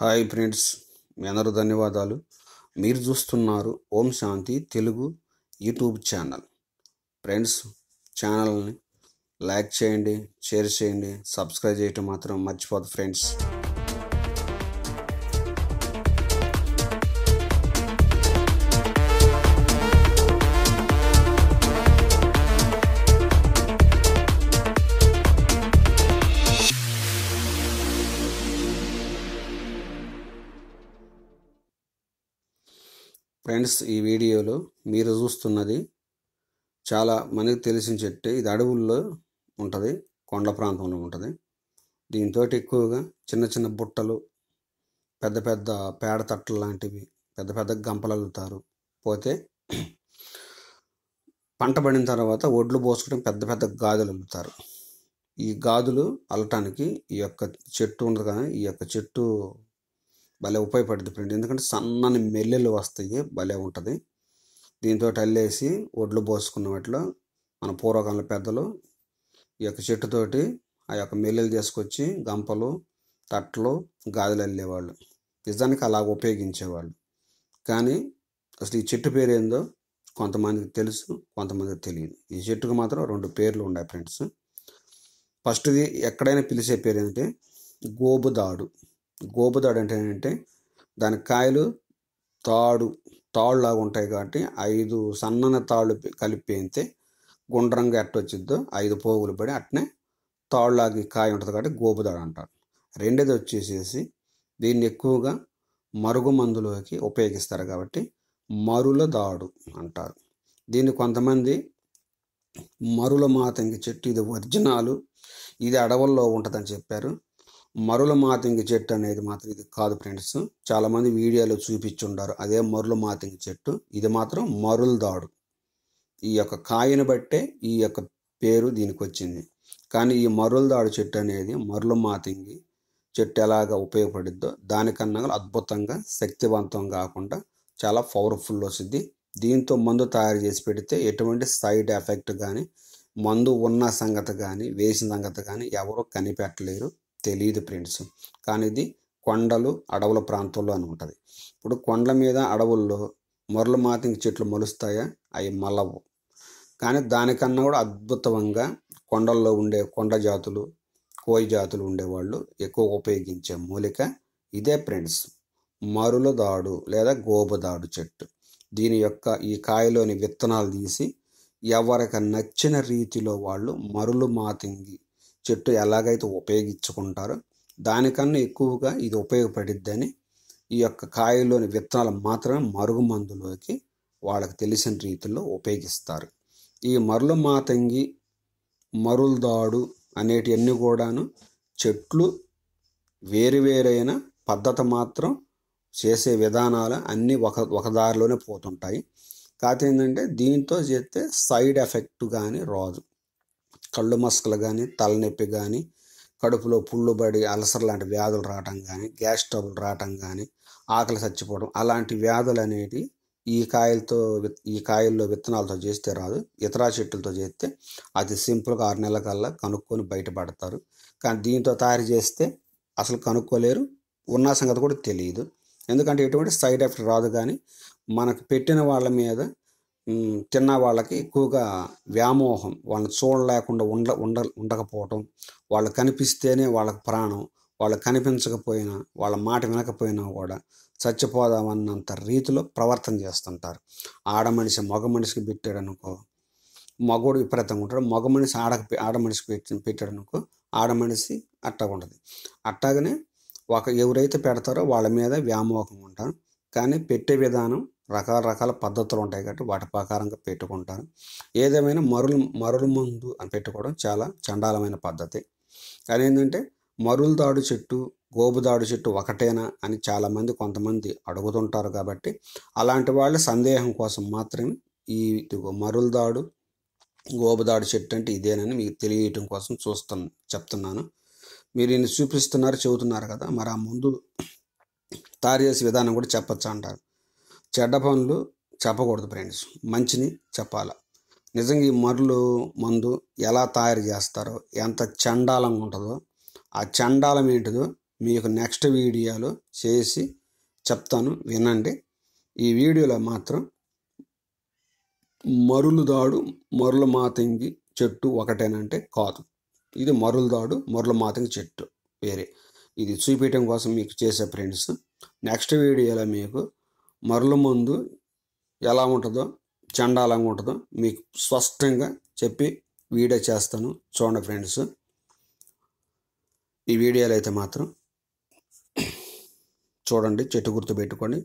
hi friends మీ అందరూ ధన్యవాదాలు మీరు చూస్తున్నారు Om Shanti Telugu YouTube channel friends ఛానల్ని లైక్ చేయండి షేర్ చేయండి సబ్స్క్రైబ్ చేయటం మాత్రం మర్చిపోదు ఫ్రెండ్స్ ఫ్రెండ్స్ ఈ వీడియోలో మీరు చూస్తున్నది చాలా మనకి తెలిసిన చెట్టు ఇది అడవుల్లో ఉంటుంది కొండ ప్రాంతంలో ఉంటుంది దీంతో ఎక్కువగా చిన్న చిన్న బుట్టలు పెద్ద పెద్ద పేడ తట్టలు లాంటివి పెద్ద పెద్ద గంపలు అల్లుతారు పోతే పంట పడిన తర్వాత ఒడ్లు పోసుకుని పెద్ద పెద్ద గాదులు అల్లుతారు ఈ గాదులు అల్లటానికి ఈ యొక్క చెట్టు ఉండదు కానీ ఈ యొక్క చెట్టు భలే ఉపయోగపడుతుంది ఫ్రెండ్ ఎందుకంటే సన్నని మెల్లెలు వస్తాయి భలే ఉంటుంది దీంతో అల్లేసి ఒడ్లు పోసుకున్న వాటిలో మన పూర్వకాల పెద్దలు ఈ యొక్క చెట్టుతోటి ఆ యొక్క మెల్లెలు తీసుకొచ్చి గంపలు తట్టలు గాజులు అల్లేవాళ్ళు నిజానికి అలా ఉపయోగించేవాళ్ళు కానీ అసలు ఈ చెట్టు పేరు ఏందో కొంతమందికి తెలుసు కొంతమందికి తెలియదు ఈ చెట్టుకు మాత్రం రెండు పేర్లు ఉన్నాయి ఫ్రెండ్స్ ఫస్ట్ది ఎక్కడైనా పిలిచే పేరు ఏంటంటే గోబుదాడు గోబుదాడు అంటే ఏంటంటే దాని కాయలు తాడు తాళ్ళలాగా ఉంటాయి కాబట్టి ఐదు సన్నని తాళ్ళు కలిపి అయితే గుండ్రంగా ఎట్ట వచ్చిద్దో ఐదు పోగులు పడి అట్నే తాళ్ళలాగి కాయ ఉంటుంది కాబట్టి గోబుదాడు అంటారు రెండేది వచ్చేసేసి దీన్ని ఎక్కువగా మరుగు మందులోకి ఉపయోగిస్తారు కాబట్టి మరుల దాడు అంటారు దీన్ని కొంతమంది మరుల మాత ఇంక చెట్టు ఇది వర్జనాలు ఇది అడవుల్లో ఉంటుందని చెప్పారు మరుల మాతింగి చెట్టు అనేది మాత్రం ఇది కాదు ఫ్రెండ్స్ చాలామంది వీడియోలో చూపించుండారు అదే మరుల మాతింగి చెట్టు ఇది మాత్రం మరుల దాడు ఈ యొక్క కాయను బట్టే ఈ యొక్క పేరు దీనికి వచ్చింది కానీ ఈ మరుల దాడు చెట్టు అనేది మరుల మాతింగి చెట్టు ఎలాగ ఉపయోగపడిద్దో దానికన్నా అద్భుతంగా శక్తివంతం కాకుండా చాలా పవర్ఫుల్ వస్తుంది దీంతో మందు తయారు చేసి పెడితే ఎటువంటి సైడ్ ఎఫెక్ట్ కానీ మందు ఉన్న సంగతి కానీ వేసిన సంగతి కానీ ఎవరు కనిపెట్టలేరు తెలియదు ఫ్రెండ్స్ కానీ ఇది కొండలు అడవుల ప్రాంతంలో అని ఉంటుంది ఇప్పుడు కొండల మీద అడవుల్లో మొరలు మాతింగ్ చెట్లు మొలుస్తాయా అవి మలవు కానీ దానికన్నా కూడా అద్భుతంగా కొండల్లో ఉండే కొండ జాతులు కోయి జాతులు ఉండేవాళ్ళు ఎక్కువ ఉపయోగించే మూలిక ఇదే ఫ్రెండ్స్ మరుల దాడు లేదా గోబదాడు చెట్టు దీని యొక్క ఈ కాయలోని విత్తనాలు తీసి ఎవరికి నచ్చిన రీతిలో వాళ్ళు మరులు మాతింగి చెట్టు ఎలాగైతే ఉపయోగించుకుంటారో దానికన్నా ఎక్కువగా ఇది ఉపయోగపడిద్దని ఈ యొక్క కాయల్లోని విత్తనాలు మాత్రమే మరుగు మందులోకి వాళ్ళకి తెలిసిన రీతిలో ఉపయోగిస్తారు ఈ మరుల మాతంగి దాడు అనేటివన్నీ కూడాను చెట్లు వేరువేరైన పద్ధతి మాత్రం చేసే విధానాలు అన్నీ ఒక ఒక దారిలోనే పోతుంటాయి కాకపోతే ఏంటంటే దీంతో చేస్తే సైడ్ ఎఫెక్ట్ కానీ రాదు కళ్ళు మసకలు కానీ తలనొప్పి కానీ కడుపులో పుళ్ళు పడి అలసర లాంటి వ్యాధులు రావటం కానీ గ్యాస్ ట్రబుల్ రావటం కానీ ఆకలి చచ్చిపోవడం అలాంటి వ్యాధులు అనేవి ఈ కాయలతో ఈ కాయల్లో విత్తనాలతో చేస్తే రాదు ఇతర చెట్టులతో చేస్తే అది సింపుల్గా ఆరు నెలల కల్లా కనుక్కొని బయటపడతారు కానీ దీంతో తయారు చేస్తే అసలు కనుక్కోలేరు ఉన్న సంగతి కూడా తెలియదు ఎందుకంటే ఎటువంటి సైడ్ ఎఫెక్ట్ రాదు కానీ మనకు పెట్టిన వాళ్ళ మీద తిన్న వాళ్ళకి ఎక్కువగా వ్యామోహం వాళ్ళని చూడలేకుండా ఉండ ఉండ ఉండకపోవటం వాళ్ళు కనిపిస్తేనే వాళ్ళకి ప్రాణం వాళ్ళు కనిపించకపోయినా వాళ్ళ మాట వినకపోయినా కూడా చచ్చిపోదామన్నంత రీతిలో ప్రవర్తన చేస్తుంటారు ఆడ మనిషి మగ మనిషికి పెట్టాడు అనుకో మగోడు విపరీతంగా ఉంటాడు మగ మనిషి ఆడ ఆడ మనిషికి పెట్టి పెట్టాడు అనుకో ఆడ మనిషి అట్టగా ఉంటుంది అట్టగానే ఒక ఎవరైతే పెడతారో వాళ్ళ మీద వ్యామోహం ఉంటారు కానీ పెట్టే విధానం రకరకాల పద్ధతులు ఉంటాయి కాబట్టి వాటి ప్రకారంగా పెట్టుకుంటాను ఏదేమైనా మరులు మరుల ముందు అని పెట్టుకోవడం చాలా చండాలమైన పద్ధతి కానీ ఏంటంటే మరుల దాడు చెట్టు గోబుదాడు చెట్టు ఒకటేనా అని చాలామంది కొంతమంది అడుగుతుంటారు కాబట్టి అలాంటి వాళ్ళ సందేహం కోసం మాత్రమే ఈ దాడు గోబుదాడు చెట్టు అంటే ఇదేనని మీకు తెలియటం కోసం చూస్తు చెప్తున్నాను మీరు ఈయన చూపిస్తున్నారు చెబుతున్నారు కదా మరి ఆ ముందు తయారు చేసే విధానం కూడా చెప్పచ్చు అంటారు చెడ్డ పనులు చెప్పకూడదు ఫ్రెండ్స్ మంచిని చెప్పాలి నిజంగా ఈ మరులు మందు ఎలా తయారు చేస్తారో ఎంత చండాలంగా ఉంటుందో ఆ చండాలం ఏంటిదో మీకు నెక్స్ట్ వీడియోలో చేసి చెప్తాను వినండి ఈ వీడియోలో మాత్రం మరులు దాడు మరుల మాతంగి చెట్టు ఒకటేనంటే కాదు ఇది దాడు మరుల మాతంగి చెట్టు వేరే ఇది చూపించడం కోసం మీకు చేసే ఫ్రెండ్స్ నెక్స్ట్ వీడియోలో మీకు మరల ముందు ఎలా ఉంటుందో చండాలంగా ఉంటుందో మీకు స్పష్టంగా చెప్పి వీడియో చేస్తాను చూడండి ఫ్రెండ్స్ ఈ వీడియోలో అయితే మాత్రం చూడండి చెట్టు గుర్తు పెట్టుకొని